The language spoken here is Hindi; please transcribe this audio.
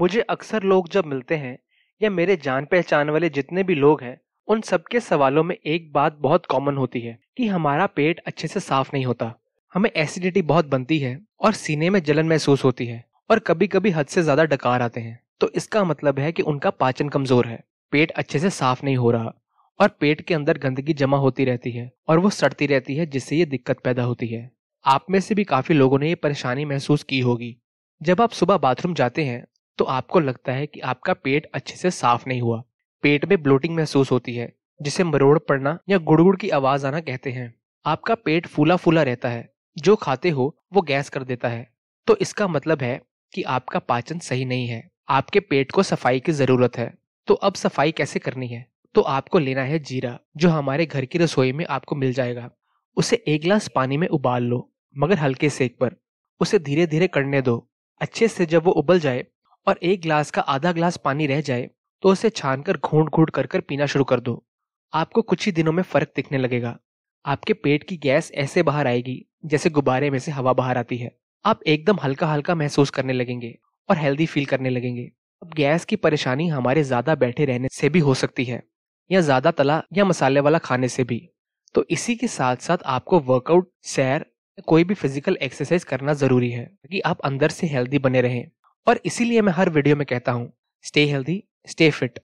मुझे अक्सर लोग जब मिलते हैं या मेरे जान पहचान वाले जितने भी लोग हैं उन सबके सवालों में एक बात बहुत कॉमन होती है कि हमारा पेट अच्छे से साफ नहीं होता हमें एसिडिटी बहुत बनती है और सीने में जलन महसूस होती है और कभी कभी हद से ज्यादा डकार आते हैं तो इसका मतलब है कि उनका पाचन कमजोर है पेट अच्छे से साफ नहीं हो रहा और पेट के अंदर गंदगी जमा होती रहती है और वो सड़ती रहती है जिससे ये दिक्कत पैदा होती है आप में से भी काफी लोगों ने ये परेशानी महसूस की होगी जब आप सुबह बाथरूम जाते हैं तो आपको लगता है कि आपका पेट अच्छे से साफ नहीं हुआ पेट में ब्लोटिंग महसूस होती है जिसे मरोड़ पड़ना या गुड़गुड़ की आवाज आना कहते हैं आपका पेट फूला फूला रहता है जो खाते हो वो गैस कर देता है तो इसका मतलब है कि आपका पाचन सही नहीं है आपके पेट को सफाई की जरूरत है तो अब सफाई कैसे करनी है तो आपको लेना है जीरा जो हमारे घर की रसोई में आपको मिल जाएगा उसे एक गिलास पानी में उबाल लो मगर हल्के सेक पर उसे धीरे धीरे करने दो अच्छे से जब वो उबल जाए और एक ग्लास का आधा ग्लास पानी रह जाए तो उसे छान कर घूट घूट कर कर पीना शुरू कर दो आपको कुछ ही दिनों में फर्क दिखने लगेगा आपके पेट की गैस ऐसे बाहर आएगी जैसे गुब्बारे में से हवा बाहर आती है आप एकदम हल्का हल्का महसूस करने लगेंगे और हेल्दी फील करने लगेंगे अब गैस की परेशानी हमारे ज्यादा बैठे रहने से भी हो सकती है या ज्यादा तला या मसाले वाला खाने से भी तो इसी के साथ साथ आपको वर्कआउट सैर कोई भी फिजिकल एक्सरसाइज करना जरूरी है कि आप अंदर से हेल्दी बने रहें और इसीलिए मैं हर वीडियो में कहता हूँ स्टे हेल्दी स्टे फिट